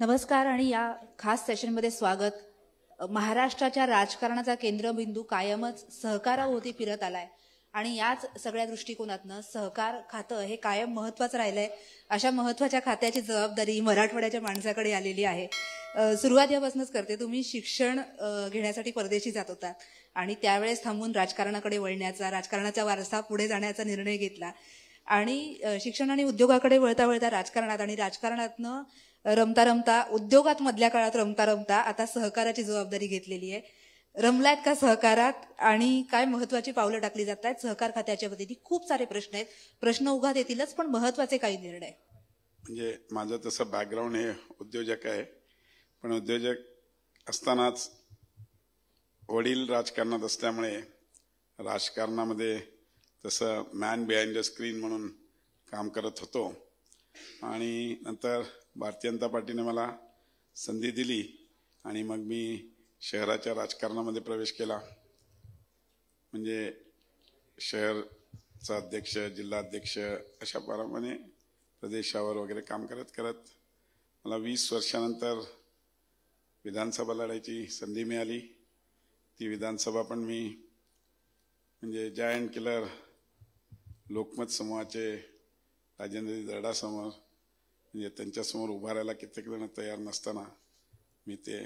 नमस्कार आणि या खास सेशनमध्ये स्वागत महाराष्ट्राच्या राजकारणाचा केंद्रबिंदू कायमच सहकाराभोवती फिरत आलाय आणि याच सगळ्या दृष्टिकोनातनं सहकार खातं हे कायम महत्वाचं राहिलंय अशा महत्वाच्या खात्याची जबाबदारी मराठवाड्याच्या माणसाकडे आलेली आहे सुरुवात यापासूनच करते तुम्ही शिक्षण घेण्यासाठी परदेशी जात होता आणि त्यावेळेस थांबून राजकारणाकडे वळण्याचा राजकारणाचा वारसा पुढे जाण्याचा निर्णय घेतला आणि शिक्षण आणि उद्योगाकडे वळता वळता राजकारणात आणि राजकारणातनं रमता रमता उद्योगात मधल्या काळात रमता रमता आता सहकाराची जबाबदारी घेतलेली आहे रमलायत का सहकारात आणि काय महत्वाची पावलं टाकली जात आहेत सहकार खात्याच्या वतीने खूप सारे प्रश्न आहेत प्रश्न उघात येतीलच पण महत्वाचे काही निर्णय म्हणजे माझं तसं बॅकग्राऊंड हे उद्योजक आहे पण उद्योजक असतानाच वडील राजकारणात असल्यामुळे राजकारणामध्ये तसं मॅन बिहाइंड द स्क्रीन म्हणून काम करत होतो आणि नंतर भारतीय जनता पार्टीने मला संधी दिली आणि मग मी शहराच्या राजकारणामध्ये प्रवेश केला म्हणजे शहरचा अध्यक्ष जिल्हाध्यक्ष अशा प्रमाणे प्रदेशावर वगैरे काम करत करत मला वीस वर्षानंतर विधानसभा लढायची संधी मिळाली ती विधानसभा पण मी म्हणजे जायंट किलर लोकमत समूहाचे राजेंद्र दर्डासमोर म्हणजे त्यांच्यासमोर उभा राहायला कित्येक जण तयार नसताना मी ते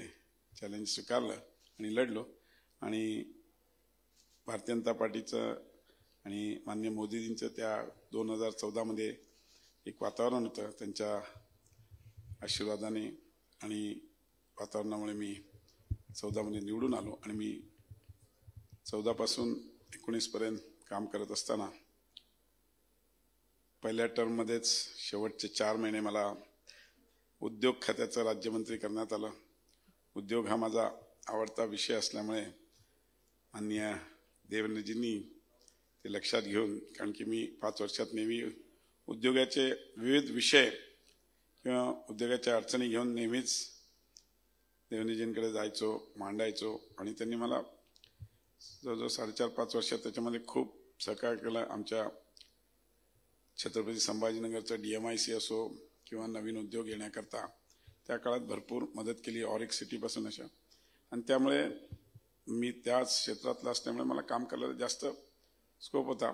चॅलेंज स्वीकारलं आणि लढलो आणि भारतीय जनता पार्टीचं आणि मान्य मोदीजींचं त्या दोन हजार चौदामध्ये एक वातावरण होतं त्यांच्या आशीर्वादाने आणि वातावरणामुळे मी चौदामध्ये निवडून आलो आणि मी चौदापासून एकोणीसपर्यंत काम करत असताना पहिल्या टर्ममध्येच शेवटचे चार महिने मला उद्योग खात्याचं राज्यमंत्री करण्यात आलं उद्योग हा माझा आवडता विषय असल्यामुळे माननीय देवेंद्रजींनी ते लक्षात घेऊन कारण की मी पाच वर्षात नेहमी उद्योगाचे विविध विषय किंवा उद्योगाच्या अडचणी घेऊन नेहमीच देवेंद्रजींकडे जायचो मांडायचो आणि त्यांनी मला जवळजवळ साडेचार पाच वर्षात त्याच्यामध्ये खूप सहकार्य केलं आमच्या छत्रपती संभाजीनगरचं डी एम आय सी असो किंवा नवीन उद्योग येण्याकरता त्या काळात भरपूर मदत केली ऑरिक सिटीपासून अशा आणि त्यामुळे मी त्याच क्षेत्रातला असल्यामुळे मला काम करायला जास्त स्कोप होता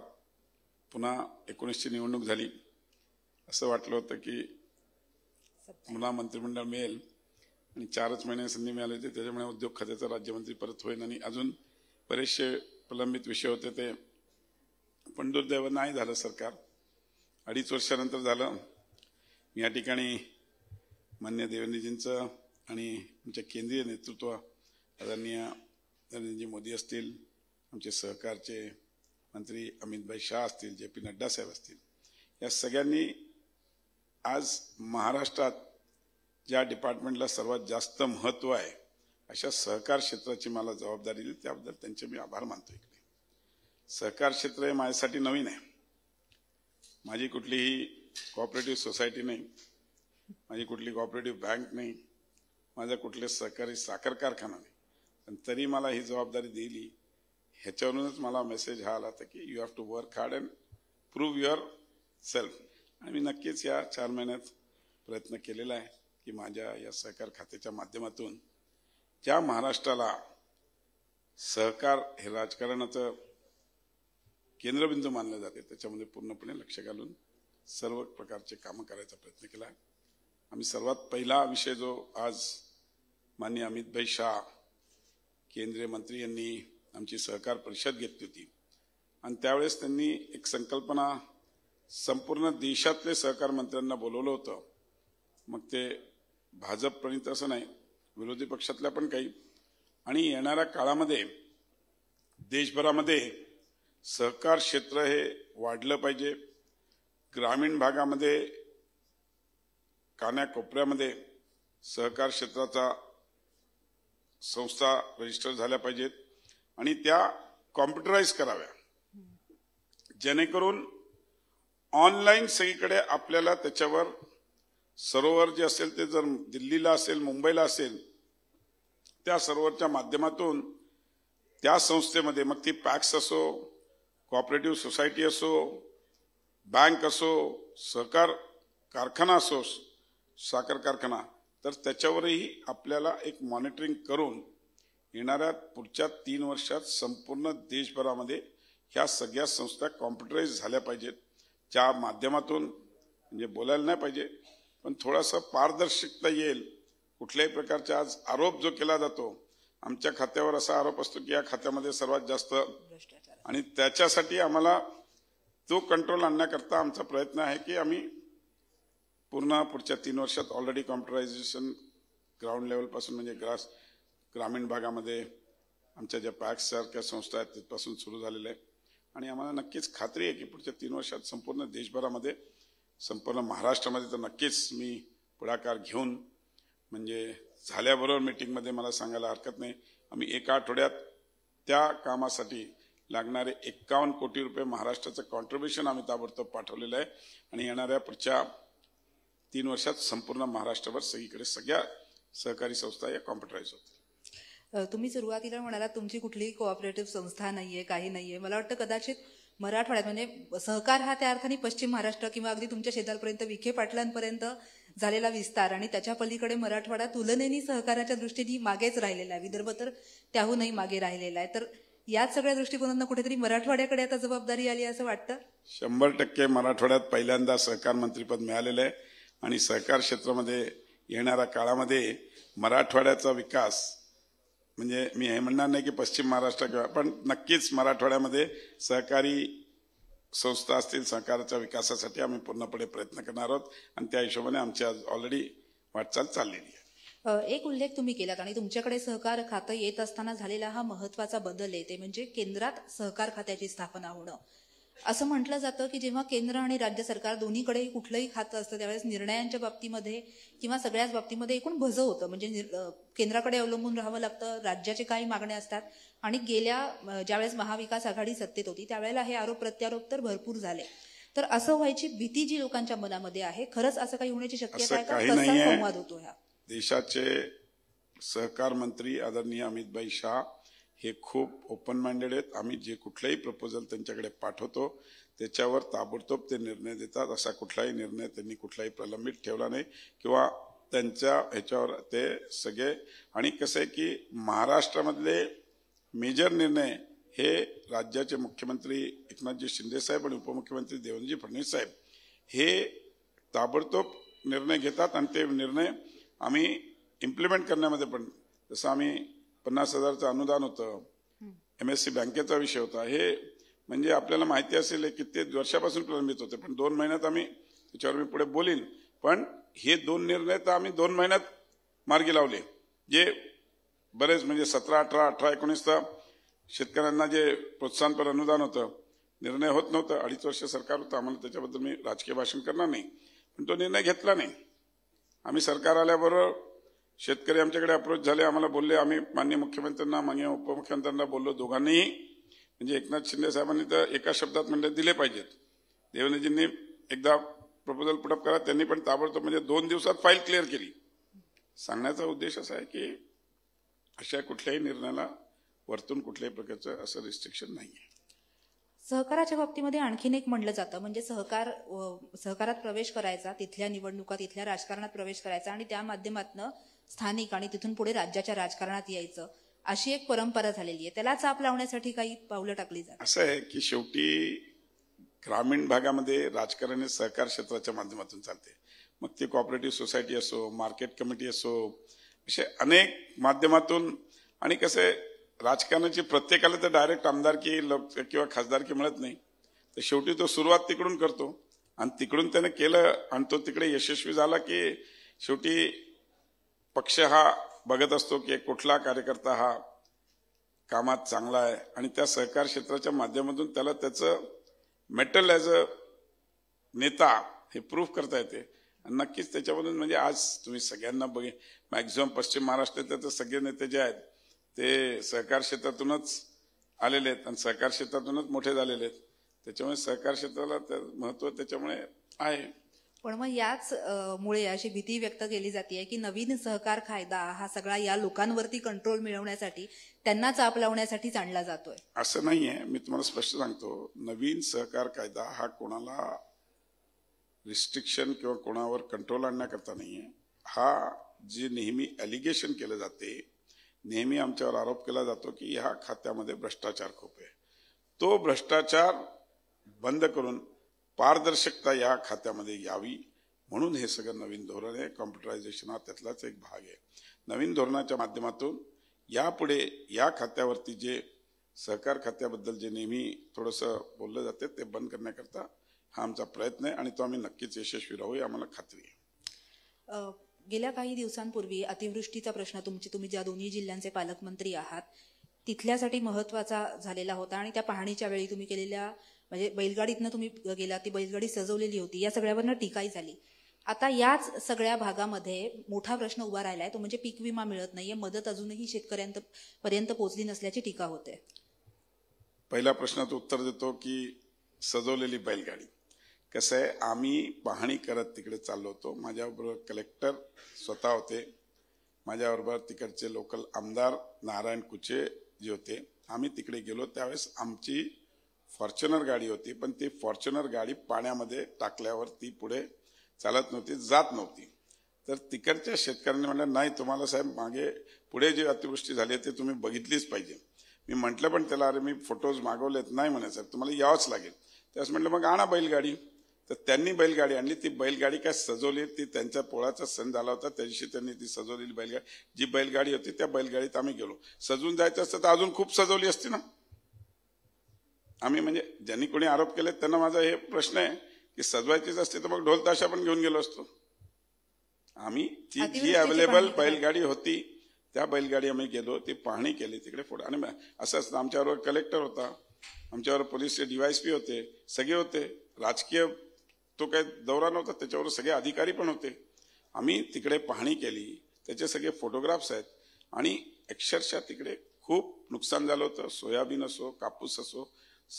पुन्हा एकोणीसची निवडणूक झाली असं वाटलं होतं की पुन्हा मंत्रिमंडळ मिळेल आणि चारच महिने संधी मिळाली होती त्याच्यामुळे उद्योग खात्याचा राज्यमंत्री परत होईल आणि अजून बरेचसे प्रलंबित विषय होते ते पण दुर्दैव नाही झालं सरकार अडीच वर्षानंतर झालं मी या ठिकाणी मान्य देवेंद्रजींचं आणि आमच्या केंद्रीय नेतृत्व आदरणीय नरेंद्रजी मोदी असतील आमचे सहकारचे मंत्री अमितभाई शाह असतील जे पी नड्डा साहेब असतील या सगळ्यांनी आज महाराष्ट्रात ज्या डिपार्टमेंटला सर्वात जास्त महत्त्व आहे अशा सहकार क्षेत्राची मला जबाबदारी दिली त्याबद्दल त्यांचे मी आभार मानतो इकडे सहकार क्षेत्र हे माझ्यासाठी नवीन आहे माझी कुठलीही कॉपरेटिव्ह सोसायटी नाही माझी कुठली कॉपरेटिव्ह बँक नाही माझा कुठले सहकारी साखर कारखाना नाही पण तरी मला ही जबाबदारी दिली ह्याच्यावरूनच मला मेसेज हा आला होता की you have to work hard and prove yourself आणि मी नक्कीच या चार महिन्यात प्रयत्न केलेला आहे की माझ्या या सहकार खात्याच्या माध्यमातून ज्या महाराष्ट्राला सहकार हे राजकारणाचं केंद्रबिंदू मानले जाते त्याच्यामध्ये पूर्णपणे लक्ष घालून सर्व प्रकारचे कामं करायचा प्रयत्न केला आम्ही सर्वात पहिला विषय जो आज माननीय अमितभाई शाह केंद्रीय मंत्री यांनी आमची सहकार परिषद घेतली होती आणि त्यावेळेस त्यांनी एक संकल्पना संपूर्ण देशातले सहकार मंत्र्यांना बोलवलं होतं मग ते भाजप प्रणित असं नाही विरोधी पक्षातल्या पण काही आणि येणाऱ्या काळामध्ये देशभरामध्ये सहकार क्षेत्र हे वाढलं पाहिजे ग्रामीण भागामध्ये कान्याकोपऱ्यामध्ये सहकार क्षेत्राचा संस्था रजिस्टर झाल्या पाहिजेत आणि त्या कॉम्प्युटराईज कराव्या जेणेकरून ऑनलाईन सगळीकडे आपल्याला त्याच्यावर सरोवर जे असेल ते जर दिल्लीला असेल मुंबईला असेल त्या सरोवरच्या माध्यमातून त्या संस्थेमध्ये मग ती पॅक्स असो कॉपरेटिव्ह सोसायटी असो बँक असो सहकार कारखाना असो साखर कारखाना तर त्याच्यावरही आपल्याला एक मॉनिटरिंग करून येणाऱ्या पुढच्या तीन वर्षात संपूर्ण देशभरामध्ये ह्या सगळ्या संस्था कॉम्प्युटराईज झाल्या पाहिजेत ज्या माध्यमातून म्हणजे बोलायला नाही पाहिजे पण थोडासा पारदर्शकता येईल कुठल्याही प्रकारचा आज आरोप जो केला जातो आमच्या खात्यावर असा आरोप असतो की या खात्यामध्ये सर्वात जास्त आणि त्याच्यासाठी आम्हाला तो कंट्रोल आणण्याकरता आमचा प्रयत्न आहे की आम्ही पूर्ण पुढच्या तीन वर्षात ऑलरेडी कॉम्प्युटरायझेशन ग्राउंड लेवलपासून म्हणजे ग्रास ग्रामीण भागामध्ये आमच्या ज्या पॅक्ससारख्या संस्था आहेत तिथपासून सुरू झालेलं आहे आणि आम्हाला नक्कीच खात्री आहे की पुढच्या तीन वर्षात संपूर्ण देशभरामध्ये संपूर्ण महाराष्ट्रामध्ये तर नक्कीच मी पुढाकार घेऊन म्हणजे झाल्याबरोबर मीटिंगमध्ये मला सांगायला हरकत नाही आम्ही एका आठवड्यात त्या कामासाठी लागणारे एक्कावन्न कोटी रुपये महाराष्ट्राचं कॉन्ट्रीब्युशन आम्ही ताबडतोब पाठवलेलं आहे आणि येणाऱ्या पुढच्या तीन वर्षात संपूर्ण महाराष्ट्रभर सगळीकडे सगळ्या सहकारी संस्था या कॉम्प्युटराईज होतील तुम्ही सुरुवातीला म्हणाला तुमची कुठलीही कोऑपरेटिव्ह संस्था नाहीये काही नाहीये मला वाटतं कदाचित मराठवाड्यात म्हणजे सहकार हा त्या अर्थाने पश्चिम महाराष्ट्र किंवा अगदी तुमच्या शेजारपर्यंत विखे पाटलांपर्यंत झालेला विस्तार आणि त्याच्या पलीकडे मराठवाडा तुलनेने सहकाराच्या दृष्टीने मागेच राहिलेला आहे विदर्भ तर त्याहूनही मागे राहिलेला आहे तर याच सगळ्या दृष्टिकोनातून कुठेतरी मराठवाड्याकडे आता जबाबदारी आली असं वाटतं शंभर टक्के मराठवाड्यात पहिल्यांदा सहकार मंत्रीपद मिळालेलं आहे आणि सहकार क्षेत्रामध्ये येणाऱ्या काळामध्ये मराठवाड्याचा विकास म्हणजे मी हे म्हणणार नाही की पश्चिम महाराष्ट्र किंवा पण नक्कीच मराठवाड्यामध्ये सहकारी संस्था असतील सहकाराच्या विकासासाठी आम्ही पूर्णपणे प्रयत्न करणार आहोत आणि त्या हिशोबाने आमची आज ऑलरेडी वाटचाल चाललेली आहे एक उल्लेख तुम्ही केलात आणि तुमच्याकडे सहकार खातं येत असताना झालेला हा महत्वाचा बदल आहे ते म्हणजे केंद्रात सहकार खात्याची स्थापना होणं असं म्हटलं जातं की जेव्हा केंद्र आणि राज्य सरकार दोन्हीकडे कुठलंही खातं असतं त्यावेळेस निर्णयांच्या बाबतीमध्ये किंवा सगळ्याच बाबतीमध्ये एकूण भज होतं म्हणजे केंद्राकडे अवलंबून राहावं लागतं राज्याचे काही मागण्या असतात आणि गेल्या ज्यावेळेस महाविकास आघाडी सत्तेत होती त्यावेळेला हे आरोप प्रत्यारोप तर भरपूर झाले तर असं व्हायची भीती जी लोकांच्या मनामध्ये आहे खरंच असं काही होण्याची शक्यता आहे का कसा संवाद होतो ह्या देशाचे सहकार मंत्री आदरणीय अमितभाई शाह हे खूप ओपन माइंडेड आहेत आम्ही जे कुठलेही प्रपोजल त्यांच्याकडे पाठवतो त्याच्यावर ताबडतोब ते निर्णय देतात असा कुठलाही निर्णय त्यांनी कुठलाही प्रलंबित ठेवला नाही किंवा त्यांच्या ह्याच्यावर ते सगळे आणि कसं आहे की महाराष्ट्रामधले मेजर निर्णय हे राज्याचे मुख्यमंत्री एकनाथजी शिंदेसाहेब आणि उपमुख्यमंत्री देवेंद्रजी फडणवीस साहेब हे ताबडतोब निर्णय घेतात आणि ते निर्णय आम्ही इम्प्लिमेंट करण्यामध्ये पण जसं आम्ही पन्नास हजारचं अनुदान होतं एम एस सी बँकेचा विषय होता हे म्हणजे आपल्याला माहिती असेल की कित्येक वर्षापासून प्रलंबित होते पण दोन महिन्यात आम्ही त्याच्यावर मी पुढे बोलीन पण हे दोन निर्णय तर आम्ही दोन महिन्यात मार्गी लावले जे बरेच म्हणजे सतरा अठरा अठरा तर शेतकऱ्यांना जे प्रोत्साहनपर अनुदान होतं निर्णय होत नव्हतं अडीच वर्ष सरकार होतं आम्हाला त्याच्याबद्दल मी राजकीय भाषण करणार नाही पण तो निर्णय घेतला नाही आम्ही सरकार आल्याबरोबर शेतकरी आमच्याकडे अप्रोच झाले आम्हाला बोलले आम्ही मान्य मुख्यमंत्र्यांना मान्य उपमुख्यमंत्र्यांना बोललो दोघांनीही म्हणजे एकनाथ शिंदे साहेबांनी तर एका शब्दात म्हणजे दिले पाहिजेत देवेंद्रजींनी एकदा प्रपोजल पुटअप करा त्यांनी पण ताबडतोब म्हणजे दोन दिवसात फाईल क्लिअर केली सांगण्याचा उद्देश असा आहे की अशा कुठल्याही निर्णयाला वरतून कुठल्याही प्रकारचं असं रिस्ट्रिक्शन नाही आहे सहकाराच्या बाबतीमध्ये आणखीन एक म्हणलं जातं म्हणजे सहकार सहकारात प्रवेश करायचा तिथल्या निवडणुका तिथल्या राजकारणात प्रवेश करायचा आणि त्या माध्यमातनं स्थानिक आणि तिथून पुढे राज्याच्या राजकारणात यायचं अशी एक परंपरा झालेली आहे त्याला चाप लावण्यासाठी काही पावलं टाकली जातात असं आहे की शेवटी ग्रामीण भागामध्ये राजकारण हे सहकार क्षेत्राच्या माध्यमातून चालते मग ती कॉपरेटिव्ह सोसायटी असो मार्केट कमिटी असो असे अनेक माध्यमातून आणि कसे राजकारणाची प्रत्येकाला तर डायरेक्ट आमदारकी लोक किंवा खासदारकी मिळत नाही तर शेवटी तो सुरुवात तिकडून करतो आणि तिकडून त्याने केलं आणि तो तिकडे यशस्वी झाला की शेवटी पक्ष हा बघत असतो की कुठला कार्यकर्ता हा कामात चांगला आहे आणि त्या सहकार क्षेत्राच्या माध्यमातून त्याला त्याचं मेटल ॲज अ नेता हे प्रूफ करता येते आणि नक्कीच त्याच्यामधून म्हणजे आज तुम्ही सगळ्यांना बघे मॅक्झिमम पश्चिम महाराष्ट्रात तर सगळे नेते जे आहेत ते सहकार क्षेत्रातूनच आलेले आहेत आणि सहकार क्षेत्रातूनच मोठे झालेले आहेत त्याच्यामुळे सहकार क्षेत्राला महत्व त्याच्यामुळे आहे पण मग याच मुळे अशी भीती व्यक्त केली जाते की नवीन सहकार कायदा हा सगळा या लोकांवरती कंट्रोल मिळवण्यासाठी त्यांना चाप लावण्यासाठी आणला जातोय असं नाहीये मी तुम्हाला स्पष्ट सांगतो नवीन सहकार कायदा हा कोणाला रिस्ट्रिक्शन किंवा कोणावर कंट्रोल आणण्याकरता नाहीये हा जे नेहमी अलिगेशन केलं जाते नेहमी आमच्यावर आरोप केला जातो की ह्या खात्यामध्ये भ्रष्टाचार खूप आहे तो भ्रष्टाचार बंद करून पारदर्शकता या खात्यामध्ये यावी म्हणून हे सगळं नवीन धोरण आहे कॉम्प्युटरायझेशन हा त्यातलाच एक भाग आहे नवीन धोरणाच्या माध्यमातून यापुढे या खात्यावरती जे सहकार खात्याबद्दल जे नेहमी थोडंसं बोललं जाते ते बंद करण्याकरता हा आमचा प्रयत्न आहे आणि तो आम्ही नक्कीच यशस्वी राहू आम्हाला खात्री आहे गेल्या काही दिवसांपूर्वी अतिवृष्टीचा प्रश्न तुमची तुम्ही ज्या दोन्ही जिल्ह्यांचे पालकमंत्री आहात तिथल्यासाठी महत्वाचा झालेला होता आणि त्या पाहणीच्या वेळी तुम्ही केलेल्या म्हणजे बैलगाडीतनं तुम्ही गेला ती बैलगाडी सजवलेली होती या सगळ्यावरनं टीकाही झाली आता याच सगळ्या भागामध्ये मोठा प्रश्न उभा राहिला आहे तो म्हणजे पीक विमा मिळत नाहीये मदत अजूनही शेतकऱ्यांपर्यंत पर्यंत पोहोचली नसल्याची टीका होते पहिल्या प्रश्नाचं उत्तर देतो की सजवलेली बैलगाडी कसं आहे आम्ही पाहणी करत तिकडे चाललो होतो माझ्याबरोबर कलेक्टर स्वतः होते माझ्याबरोबर तिकडचे लोकल आमदार नारायण कुचे जे होते आम्ही तिकडे गेलो त्यावेळेस आमची फॉर्च्युनर गाडी होती पण ती फॉर्च्युनर गाडी पाण्यामध्ये टाकल्यावर ती पुढे चालत नव्हती जात नव्हती तर तिकडच्या शेतकऱ्यांनी म्हटलं नाही तुम्हाला साहेब मागे पुढे जी अतिवृष्टी झाली आहे ते तुम्ही बघितलीच पाहिजे मी म्हटलं पण त्याला अरे मी फोटोज मागवलेत नाही म्हणे साहेब तुम्हाला यावंच लागेल त्यावेळेस म्हटलं मग आणा बैलगाडी तर त्यांनी बैलगाडी आणली ती बैलगाडी काय सजवली ती त्यांच्या पोळाचा सण झाला होता त्यांची त्यांनी ती सजवलेली बैलगाडी जी बैलगाडी होती त्या बैलगाडीत आम्ही गेलो सजून जायचं असतं तर अजून खूप सजवली असती ना आम्ही म्हणजे ज्यांनी कोणी आरोप केले त्यांना माझा हे प्रश्न आहे की सजवायचीच असते तर मग ढोल ताशा पण घेऊन गेलो असतो आम्ही ती जी अवेलेबल बैलगाडी होती त्या बैलगाडी आम्ही गेलो ती पाहणी केली तिकडे फोटो आणि असं असतं आमच्याबरोबर कलेक्टर होता आमच्यावर पोलीसचे डीवायसपी होते सगळे होते राजकीय तो काय दौरा नव्हता त्याच्यावर सगळे अधिकारी पण होते आम्ही तिकडे पाहणी केली त्याचे सगळे फोटोग्राफ्स आहेत आणि अक्षरशः तिकडे खूप नुकसान झालं होतं सोयाबीन असो कापूस असो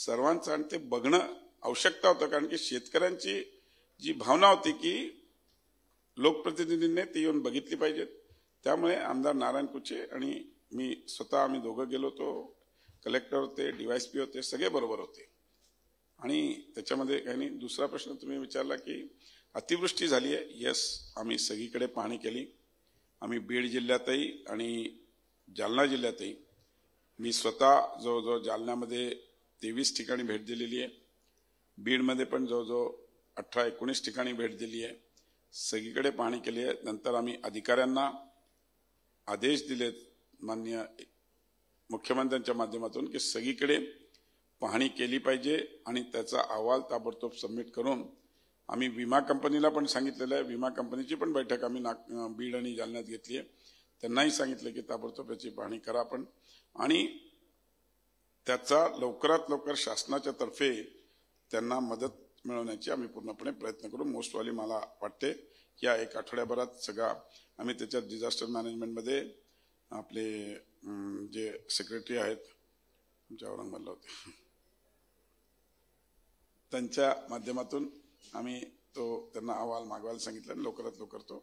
सर्वांचं आणि ते बघणं आवश्यकता होतं कारण की शेतकऱ्यांची जी भावना होती की लोकप्रतिनिधींनी ती येऊन बघितली पाहिजेत त्यामुळे आमदार नारायण कुचे आणि मी स्वतः आम्ही दोघं गेलो होतो कलेक्टर होते डीवायस पी होते सगळे बरोबर होते आणि त्याच्यामध्ये काही दुसरा प्रश्न तुम्ही विचारला की अतिवृष्टी झाली आहे यस आम्ही सगळीकडे पाहणी केली आम्ही बीड जिल्ह्यातही आणि जालना जिल्ह्यातही मी स्वतः जवळजवळ जालन्यामध्ये तेवीस ठिकाणी भेट दिलेली आहे बीडमध्ये पण जवळजवळ अठरा एकोणीस ठिकाणी भेट दिली आहे सगळीकडे पाहणी केली आहे नंतर आम्ही अधिकाऱ्यांना आदेश दिलेत मान्य मुख्यमंत्र्यांच्या माध्यमातून की सगळीकडे पाहणी केली पाहिजे आणि त्याचा अहवाल सबमिट करून आम्ही विमा कंपनी पण सांगितलेलं विमा कंपनी की बैठक आम्ही नाग अं, बीड आणि जालन्यात घेतली आहे त्यांनाही सांगितलं की ताबडतोब याची करा आपण आणि लवकर शासनाच्या तर्फे त्यांना मदत मिळवण्याची आम्ही पूर्णपणे प्रयत्न करूँ मोस्ट वाली माला वाटते या एक आठवड्याभरात सगळा आम्ही त्याच्यात डिझास्टर मॅनेजमेंटमध्ये आपले अं, जे सेक्रेटरी है आमच्या औरंगाबादला होते त्यांच्या माध्यमातून आम्ही तो त्यांना अहवाल मागवायला सांगितला लवकरात लवकर तो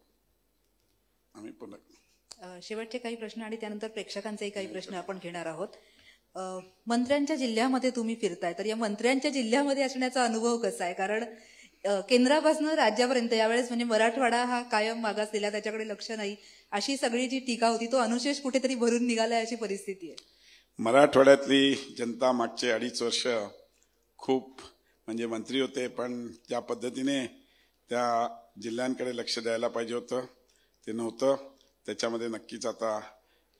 आम्ही पुन्हा शेवटचे काही प्रश्न आणि त्यानंतर प्रेक्षकांचेही काही प्रश्न आपण घेणार आहोत मंत्र्यांच्या जिल्ह्यामध्ये तुम्ही फिरताय तर या मंत्र्यांच्या जिल्ह्यामध्ये असण्याचा अनुभव कसा आहे कारण केंद्रापासून राज्यापर्यंत यावेळेस म्हणजे मराठवाडा हा कायम मागास दिला त्याच्याकडे लक्ष नाही अशी सगळी जी टीका होती तो अनुशेष कुठेतरी भरून निघालाय अशी परिस्थिती आहे मराठवाड्यातली जनता मागचे अडीच वर्ष खूप म्हणजे मंत्री होते पण ज्या पद्धतीने त्या जिल्ह्यांकडे लक्ष द्यायला पाहिजे होतं ते नव्हतं त्याच्यामध्ये नक्कीच आता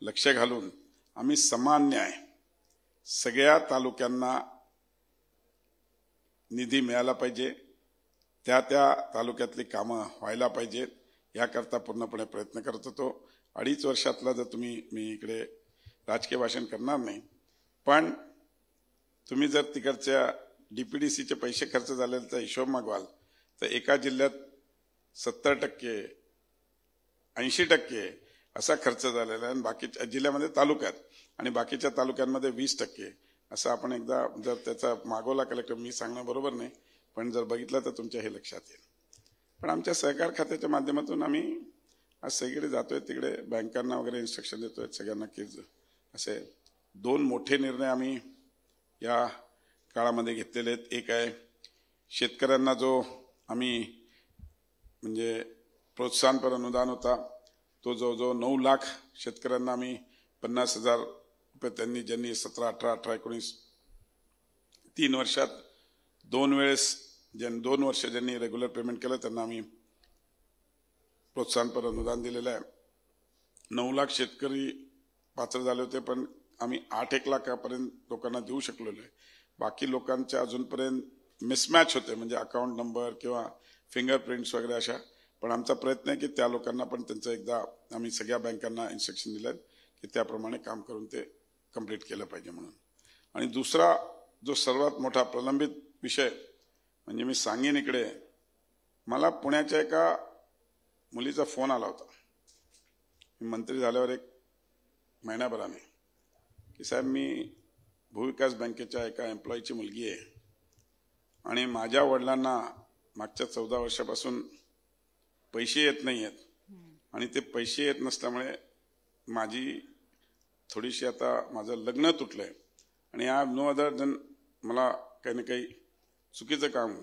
लक्ष घालून आम्ही समान न्याय सगळ्या तालुक्यांना निधी मिळाला पाहिजे त्या त्या तालुक्यातली कामं व्हायला पाहिजेत याकरता पूर्णपणे प्रयत्न करत होतो अडीच वर्षातला जर तुम्ही मी इकडे राजकीय भाषण करणार नाही पण तुम्ही जर तिकडच्या डीपीडीसीचे पैसे खर्च झाल्याचा हिशोब मागवाल तर एका जिल्ह्यात सत्तर टक्के ऐंशी टक्के असा खर्च झालेला आहे आणि बाकीच्या जिल्ह्यामध्ये तालुक्यात आणि बाकीच्या तालुक्यांमध्ये वीस टक्के असं आपण एकदा जर त्याचा मागोला कलेक्टर मी सांगणं बरोबर नाही पण जर बघितलं तर तुमच्या हे लक्षात येईल पण आमच्या सहकार खात्याच्या माध्यमातून आम्ही आज सगळीकडे जातोय तिकडे बँकांना वगैरे इन्स्ट्रक्शन देतोय सगळ्यांना की असे दोन मोठे निर्णय आम्ही या काळामध्ये घेतलेले आहेत एक आहे शेतकऱ्यांना जो आम्ही म्हणजे प्रोत्साहनपर अनुदान होता तो जवळजवळ नऊ लाख शेतकऱ्यांना आम्ही पन्नास हजार रुपये त्यांनी ज्यांनी सतरा अठरा अठरा एकोणीस तीन वर्षात दोन वेळेस ज्यां दोन वर्ष ज्यांनी रेग्युलर पेमेंट केलं त्यांना आम्ही प्रोत्साहनपर अनुदान दिलेलं आहे नऊ लाख शेतकरी पात्र झाले होते पण आम्ही आठ एक लाखापर्यंत लोकांना देऊ शकलेलो आहे बाकी लोकांचे अजूनपर्यंत मिसमॅच होते म्हणजे अकाउंट नंबर किंवा फिंगरप्रिंट्स वगैरे अशा पण आमचा प्रयत्न आहे की त्या लोकांना पण त्यांचं एकदा आम्ही सगळ्या बँकांना इन्स्ट्रक्शन दिलं की त्याप्रमाणे काम करून ते कंप्लीट केलं पाहिजे म्हणून आणि दुसरा जो सर्वात मोठा प्रलंबित विषय म्हणजे मी सांगेन इकडे मला पुण्याच्या एका मुलीचा फोन आला होता मंत्री झाल्यावर एक महिन्याभराने की साहेब मी भूविकास बँकेच्या एका एम्प्लॉईची मुलगी आहे आणि माझ्या वडिलांना मागच्या चौदा वर्षापासून पैसे येत नाही आहेत आणि ते पैसे येत नसल्यामुळे माझी थोडीशी आता माझं लग्न तुटलं आहे आणि आय नो अदर देन मला काही ना काही चुकीचं काम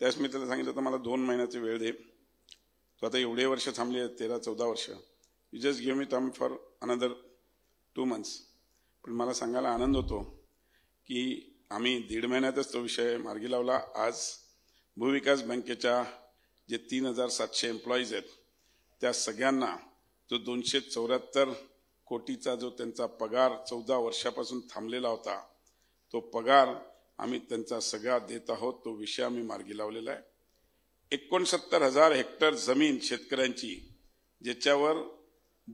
त्यास मी त्याला सांगितलं तर मला दोन महिन्याची वेळ दे तू आता एवढे वर्ष थांबली आहे तेरा चौदा वर्ष you just give me time for another two months पण मला सांगायला आनंद होतो की आम्ही दीड महिन्यातच तो विषय मार्गी लावला आज भूविकास बँकेच्या जे तीन हजार सातशे एम्प्लॉईज आहेत त्या सगळ्यांना जो दोनशे चौऱ्याहत्तर कोटीचा जो त्यांचा पगार चौदा वर्षापासून थांबलेला होता तो पगार आम्ही त्यांचा सगळा देत आहोत तो विषय आम्ही मार्गी लावलेला आहे एकोणसत्तर हजार हेक्टर जमीन शेतकऱ्यांची ज्याच्यावर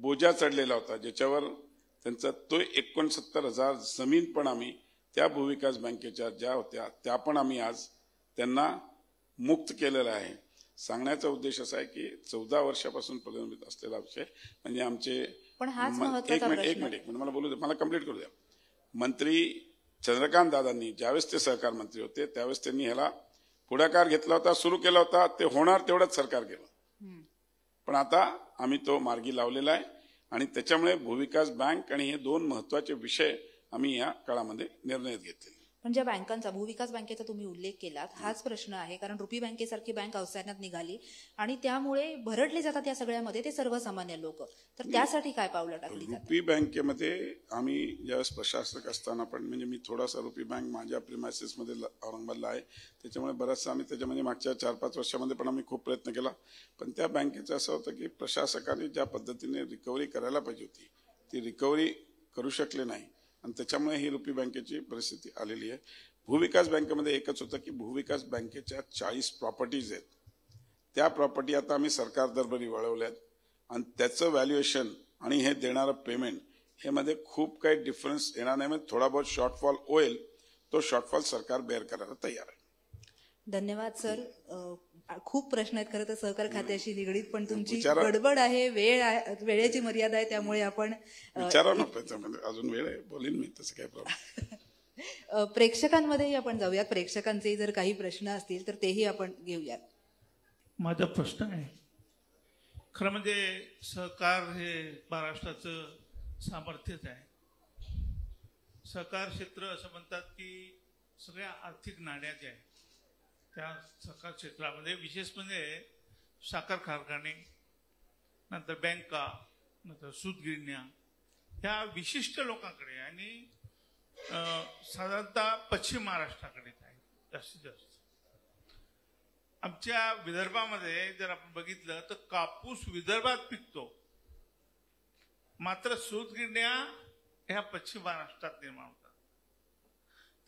बोजा चढलेला होता ज्याच्यावर त्यांचा तो एकोणसत्तर हजार जमीन पण आम्ही त्या भूविकास बँकेच्या ज्या होत्या त्या पण आम्ही आज त्यांना मुक्त केलेला आहे सांगण्याचा उद्देश असा आहे की चौदा वर्षापासून प्रलंबित असलेला विषय म्हणजे आमचे एक मिनिट एक मिनिट मला बोलू द्या मला कम्प्लीट करू द्या मंत्री चंद्रकांत दादांनी ज्यावेळेस ते सहकार मंत्री होते त्यावेळेस त्यांनी ह्याला पुढाकार घेतला होता सुरू केला होता ते होणार तेवढंच सरकार गेलं पण आता आम्ही तो मार्गी लावलेला आहे आणि त्याच्यामुळे भूविकास बँक आणि हे दोन महत्वाचे विषय आम्ही या काळामध्ये निर्णय घेतले पण ज्या बँकांचा भूविकास बँकेचा तुम्ही उल्लेख केलात हाच प्रश्न आहे कारण रुपी बँकेसारखी बँक अवसानात निघाली आणि त्यामुळे भरडले जातात या सगळ्यामध्ये ते सर्वसामान्य लोक तर त्यासाठी काय पावलं टाकली रुपी बँकेमध्ये आम्ही ज्यावेळेस प्रशासक असताना पण म्हणजे मी थोडासा रुपी बँक माझ्या मध्ये औरंगाबादला आहे त्याच्यामुळे बराचसा आम्ही त्याच्यामध्ये म्हणजे मागच्या चार पाच वर्षामध्ये पण आम्ही खूप प्रयत्न केला पण त्या बँकेचं असं होतं की प्रशासकाने ज्या पद्धतीने रिकव्हरी करायला पाहिजे होती ती रिकव्हरी करू शकले नाही आणि त्याच्यामुळे ही रुपी बँकेची परिस्थिती आलेली आहे भूविकास बँकेमध्ये एकच होतं की भूविकास बँकेच्या चाळीस प्रॉपर्टीज आहेत त्या प्रॉपर्टी आता आम्ही सरकार दरबारी वळवल्यात आणि त्याचं व्हॅल्युएशन आणि हे देणारं पेमेंट हे मध्ये खूप काही डिफरन्स येणार नाही म्हणजे थोडा बहुत शॉर्टफॉल होईल तो शॉर्टफॉल सरकार बेअर करायला तयार आहे धन्यवाद सर खूप प्रश्न आहेत खरं तर सहकार खात्याशी निगडीत पण तुमची गडबड आहे वेळ आहे वेळेची मर्यादा आहे त्यामुळे आपण अजून वेळ आहे बोलेन मी तसं काय प्रॉब्लेम प्रेक्षकांमध्येही आपण जाऊयात प्रेक्षकांचे जर काही प्रश्न असतील तर तेही आपण घेऊयात माझा प्रश्न आहे खरं म्हणजे सहकार हे महाराष्ट्राचं सामर्थ्यच आहे सहकार क्षेत्र असं म्हणतात की सगळ्या आर्थिक नाण्याच्या आहे त्या सहकार क्षेत्रामध्ये विशेष म्हणजे साखर कारखाने नंतर बँका नंतर सूतगिरण्या ह्या विशिष्ट लोकांकडे आणि साधारणतः पश्चिम महाराष्ट्राकडे आहेत जास्तीत जास्त आमच्या विदर्भामध्ये जर आपण बघितलं तर कापूस विदर्भात पिकतो मात्र सूतगिरण्या ह्या पश्चिम महाराष्ट्रात निर्माण होतात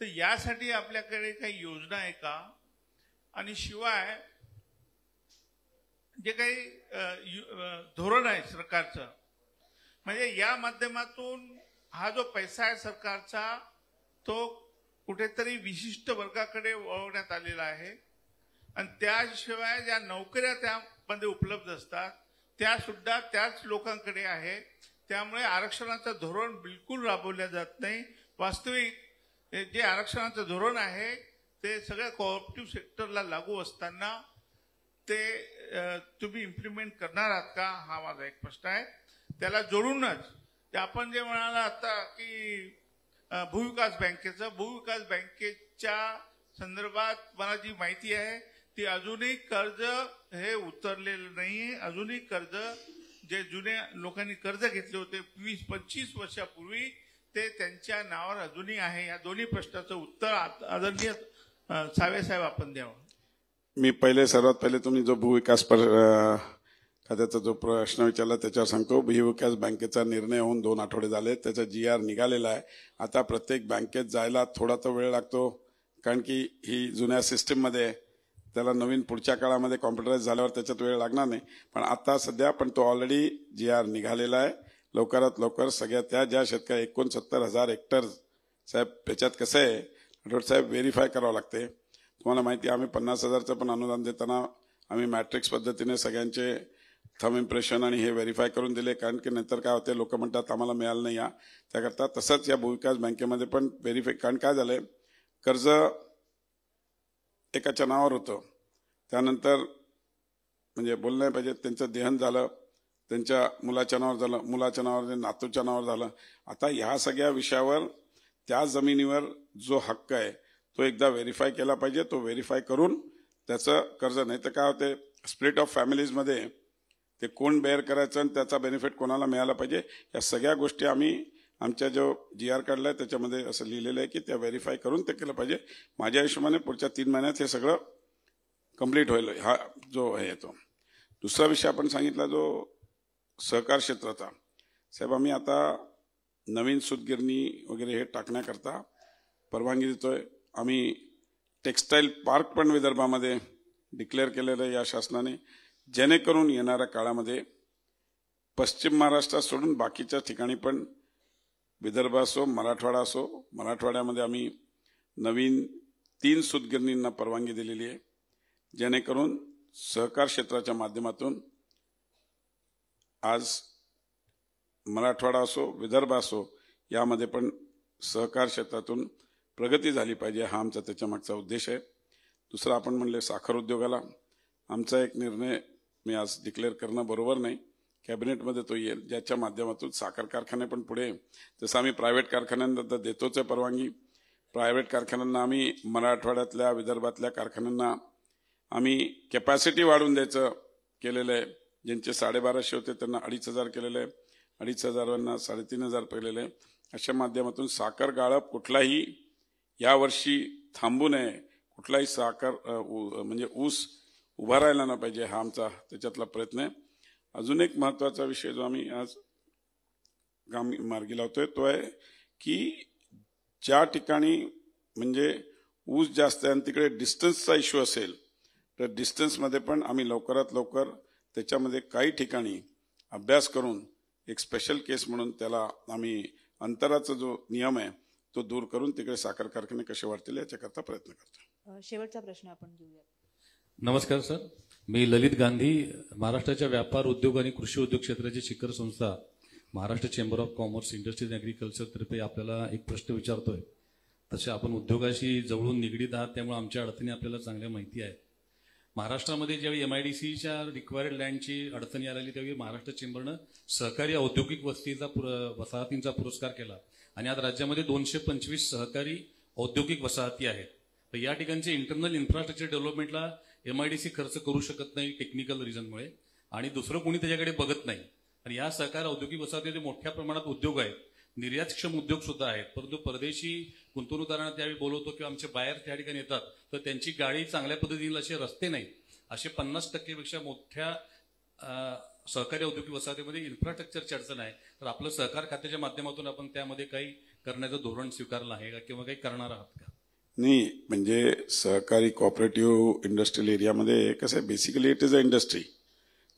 तर यासाठी आपल्याकडे काही योजना आहे का आणि शिवाय जे काही धोरण आहे सरकारचं म्हणजे या माध्यमातून हा जो पैसा आहे सरकारचा तो कुठेतरी विशिष्ट वर्गाकडे वळवण्यात आलेला आहे आणि त्याशिवाय ज्या नोकऱ्या त्यामध्ये उपलब्ध असतात त्या सुद्धा त्याच लोकांकडे आहे त्यामुळे आरक्षणाचं धोरण बिलकुल राबवल्या जात नाही वास्तविक जे आरक्षणाचं धोरण आहे ते सगळ्या कोऑपरेटिव्ह सेक्टरला लागू असताना ते तुम्ही इम्प्लिमेंट करणार आहात का हा माझा एक प्रश्न आहे त्याला जोडूनच ते आपण जे म्हणाल आता की भूविकास बँकेचं भूविकास बँकेच्या संदर्भात मला जी माहिती आहे ती अजूनही कर्ज हे उतरलेलं नाही अजूनही कर्ज जे जुने लोकांनी कर्ज घेतले होते वीस पंचवीस वर्षापूर्वी ते त्यांच्या नावावर अजूनही आहे या दोन्ही प्रश्नाचं उत्तर आदरणीय सावे साहेब आपण द्यावं मी पहिले सर्वात पहिले तुम्ही जो भूविकास पर खात्याचा जो प्रश्न विचारला त्याच्यावर सांगतो भूविकास बँकेचा निर्णय होऊन दोन आठवडे झाले त्याचा जी आर निघालेला आहे आता प्रत्येक बँकेत जायला थोडा तो वेळ लागतो कारण की ही जुन्या सिस्टीममध्ये त्याला नवीन पुढच्या काळामध्ये कॉम्प्युटराईज झाल्यावर त्याच्यात वेळ लागणार नाही पण आता सध्या पण तो ऑलरेडी जी आर निघालेला आहे लवकरात लवकर सगळ्या त्या ज्या शेतकऱ्या एकोणसत्तर हजार हेक्टर साहेब त्याच्यात कसं आहे डॉक्टर साहेब व्हेरीफाय करावं लागते तुम्हाला माहिती आहे आम्ही पन्नास हजारचं पण अनुदान देताना आम्ही मॅट्रिक्स पद्धतीने सगळ्यांचे थम इम्प्रेशन आणि हे व्हेरीफाय करून दिले कारण की नंतर काय होते लोक म्हणतात आम्हाला मिळालं नाही या त्याकरता तसंच या भूविकास बँकेमध्ये पण व्हेरीफाय कारण काय झालं कर्ज एकाच्या नावावर होतं त्यानंतर म्हणजे बोललं पाहिजे त्यांचं देहन झालं त्यांच्या मुलाच्या नावावर झालं मुलाच्या नावावर नातूच्या नावावर झालं आता ह्या सगळ्या विषयावर त्या जमिनीवर जो हक्क आहे तो एकदा व्हेरीफाय केला पाहिजे तो व्हेरीफाय करून त्याचं कर्ज नाही तर काय होते स्प्लिट ऑफ फॅमिलीजमध्ये ते कोण बेअर करायचं आणि त्याचा बेनिफिट कोणाला मिळाला पाहिजे या सगळ्या गोष्टी आम्ही आमच्या जो जी आर कार्डला आहे त्याच्यामध्ये असं लिहिलेलं आहे की त्या व्हेरीफाय करून ते केलं पाहिजे माझ्या हिशोबाने पुढच्या तीन महिन्यात हे सगळं कम्प्लीट होईल हा जो हे येतो दुसरा विषय आपण सांगितला जो सहकार क्षेत्राचा साहेब आम्ही आता नवीन सुतगिरणी वगैरे हे टाकण्याकरता परवानगी देतोय आम्ही टेक्स्टाईल पार्क पण विदर्भामध्ये डिक्लेअर केलेलं आहे या शासनाने जेणेकरून येणाऱ्या काळामध्ये पश्चिम महाराष्ट्रात सोडून बाकीच्या ठिकाणी पण विदर्भ असो मराठवाडा असो मराठवाड्यामध्ये आम्ही नवीन तीन सुतगिरणींना परवानगी दिलेली आहे जेणेकरून सहकार क्षेत्राच्या माध्यमातून आज मराठवाडा असो विदर्भ असो यामध्ये पण सहकार क्षेत्रातून प्रगती झाली पाहिजे हा आमचा त्याच्यामागचा उद्देश आहे दुसरा आपण म्हणले साखर उद्योगाला आमचा एक निर्णय मी आज डिक्लेअर करणं बरोबर नाही कॅबिनेटमध्ये तो येईल ज्याच्या माध्यमातून साखर कारखाने पण पुढे जसं आम्ही प्रायव्हेट कारखान्यांना तर देतोच आहे परवानगी प्रायव्हेट कारखान्यांना आम्ही मराठवाड्यातल्या विदर्भातल्या कारखान्यांना आम्ही कॅपॅसिटी वाढवून द्यायचं केलेलं आहे ज्यांचे साडेबाराशे होते त्यांना अडीच हजार केलेलं आहे अडीच हजारांना साडेतीन हजार पडलेले आहे अशा माध्यमातून साखर गाळप कुठलाही यावर्षी थांबू नये कुठलाही साखर म्हणजे ऊस उभा राहिला ना पाहिजे हा आमचा त्याच्यातला प्रयत्न आहे अजून एक महत्त्वाचा विषय जो आम्ही आज गामी मार्गी लावतोय तो आहे की ज्या ठिकाणी म्हणजे ऊस जास्त आहे आणि तिकडे डिस्टन्सचा इश्यू असेल तर डिस्टन्समध्ये पण आम्ही लवकरात लवकर त्याच्यामध्ये काही ठिकाणी अभ्यास करून एक स्पेशल केस म्हणून त्याला आम्ही अंतराचा जो नियम आहे तो दूर करून तिकडे साखर कारखाने कसे वाढतील याच्याकरता प्रयत्न करतो शेवटचा प्रश्न आपण घेऊया नमस्कार सर मी ललित गांधी महाराष्ट्राच्या व्यापार उद्योग आणि कृषी उद्योग क्षेत्राची शिखर संस्था Maharashtra chamber of commerce industries agriculture तर्फे आपल्याला एक प्रश्न विचारतोय तसे आपण उद्योगाशी जवळून निगडीत आहात त्यामुळे आमच्या अडचणी आपल्याला चांगल्या माहिती आहेत महाराष्ट्रामध्ये ज्यावेळी एम आय डी सीच्या रिक्वायर्ड लँडची अडचणी आलेली त्यावेळी महाराष्ट्र चेंबरनं सहकारी औद्योगिक वस्तीचा पुर वसाहतींचा पुरस्कार केला आणि आज राज्यामध्ये दोनशे पंचवीस सहकारी औद्योगिक वसाहती आहेत तर या ठिकाणचे इंटरनल इन्फ्रास्ट्रक्चर डेव्हलपमेंटला एम आय डी सी खर्च करू शकत नाही टेक्निकल रिझनमुळे आणि दुसरं कोणी त्याच्याकडे बघत नाही आणि या सहकार औद्योगिक वसाहतीमध्ये मोठ्या प्रमाणात उद्योग आहेत निर्यातक्षम उद्योग सुद्धा आहेत परंतु परदेशी गुंतवणूकदारांना त्यावेळी बोलवतो किंवा आमचे बाहेर त्या ठिकाणी येतात तर त्यांची गाडी चांगल्या पद्धतीने असे रस्ते नाहीत असे पन्नास टक्केपेक्षा मोठ्या सहकारी औद्योगिक वसाहतीमध्ये इन्फ्रास्ट्रक्चरची अडचण आहे तर आपलं सहकार खात्याच्या माध्यमातून आपण त्यामध्ये काही करण्याचं धोरण स्वीकारलं आहे का किंवा काही करणार आहात का नाही म्हणजे सहकारी कॉपरेटिव्ह इंडस्ट्रियल एरियामध्ये कसं आहे basically it is a industry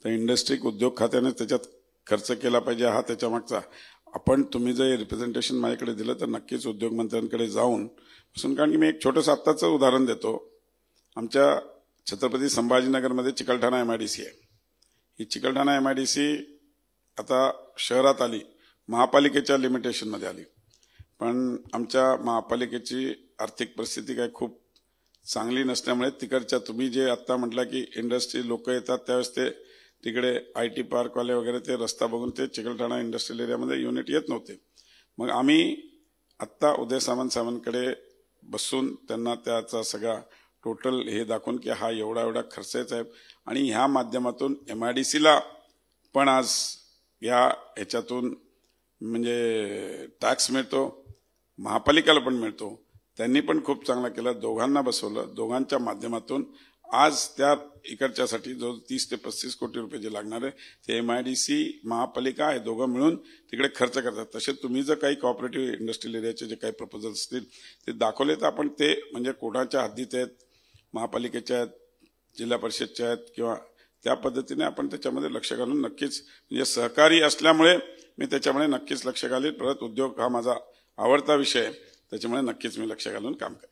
तर इंडस्ट्री उद्योग खात्याने त्याच्यात खर्च केला पाहिजे हा त्याच्यामागचा आपण तुम्ही जे रिप्रेझेंटेशन माझ्याकडे दिलं तर नक्कीच उद्योगमंत्र्यांकडे जाऊन पासून कारण की मी एक छोटंसं आत्ताचं उदाहरण देतो आमच्या छत्रपती संभाजीनगरमध्ये Chikalthana M I D C आहे ही Chikalthana M I D C आता शहरात आली महापालिकेच्या लिमिटेशनमध्ये आली पण आमच्या महापालिकेची आर्थिक परिस्थिती काय खूप चांगली नसल्यामुळे तिकडच्या तुम्ही जे आत्ता म्हटलं की इंडस्ट्री लोक येतात त्यावेळेस ते तिकडे आय टी पार्कवाले वगैरे ते रस्ता बघून ते चिकलठाणा इंडस्ट्रियल एरियामध्ये युनिट येत नव्हते मग आम्ही आत्ता उदय सामंत साहेबांकडे बसून त्यांना त्याचा सगळा टोटल हे दाखवून की हा एवढा एवढा खर्चच आहे आणि ह्या माध्यमातून एम आय डी सीला पण आज या ह्याच्यातून म्हणजे टॅक्स मिळतो महापालिकेला पण मिळतो त्यांनी पण खूप चांगला केला दोघांना बसवलं दोघांच्या माध्यमातून आज त्या इकडच्यासाठी जो तीस ते पस्तीस कोटी रुपये जे लागणार आहे ते एम आय डी सी महापालिका हे दोघं मिळून तिकडे खर्च करतात तसेच तुम्ही जर काही कॉपरेटिव्ह इंडस्ट्रियल एरियाचे जे काही प्रपोजल असतील ते दाखवले तर आपण ते म्हणजे कोणाच्या हद्दीत आहेत महापालिकेच्या आहेत जिल्हा परिषदच्या आहेत किंवा त्या पद्धतीने आपण त्याच्यामध्ये लक्ष घालून नक्कीच म्हणजे सहकारी असल्यामुळे मी त्याच्यामुळे नक्कीच लक्ष घालीन परत उद्योग हा माझा आवडता विषय आहे त्याच्यामुळे नक्कीच मी लक्ष घालून काम करेन